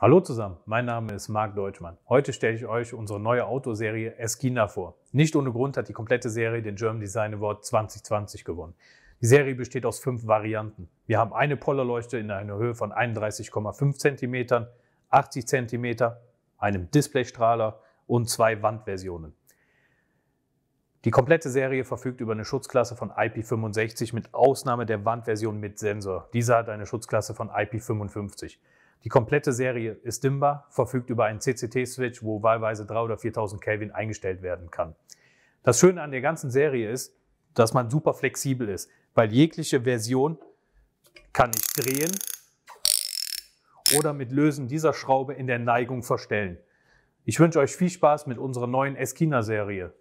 Hallo zusammen, mein Name ist Marc Deutschmann. Heute stelle ich euch unsere neue Autoserie Eskina vor. Nicht ohne Grund hat die komplette Serie den German Design Award 2020 gewonnen. Die Serie besteht aus fünf Varianten. Wir haben eine Pollerleuchte in einer Höhe von 31,5 cm, 80 cm, einem Displaystrahler und zwei Wandversionen. Die komplette Serie verfügt über eine Schutzklasse von IP65 mit Ausnahme der Wandversion mit Sensor. Diese hat eine Schutzklasse von IP55. Die komplette Serie ist dimmbar, verfügt über einen CCT-Switch, wo wahlweise 3.000 oder 4.000 Kelvin eingestellt werden kann. Das Schöne an der ganzen Serie ist, dass man super flexibel ist, weil jegliche Version kann ich drehen oder mit Lösen dieser Schraube in der Neigung verstellen. Ich wünsche euch viel Spaß mit unserer neuen Eskina-Serie.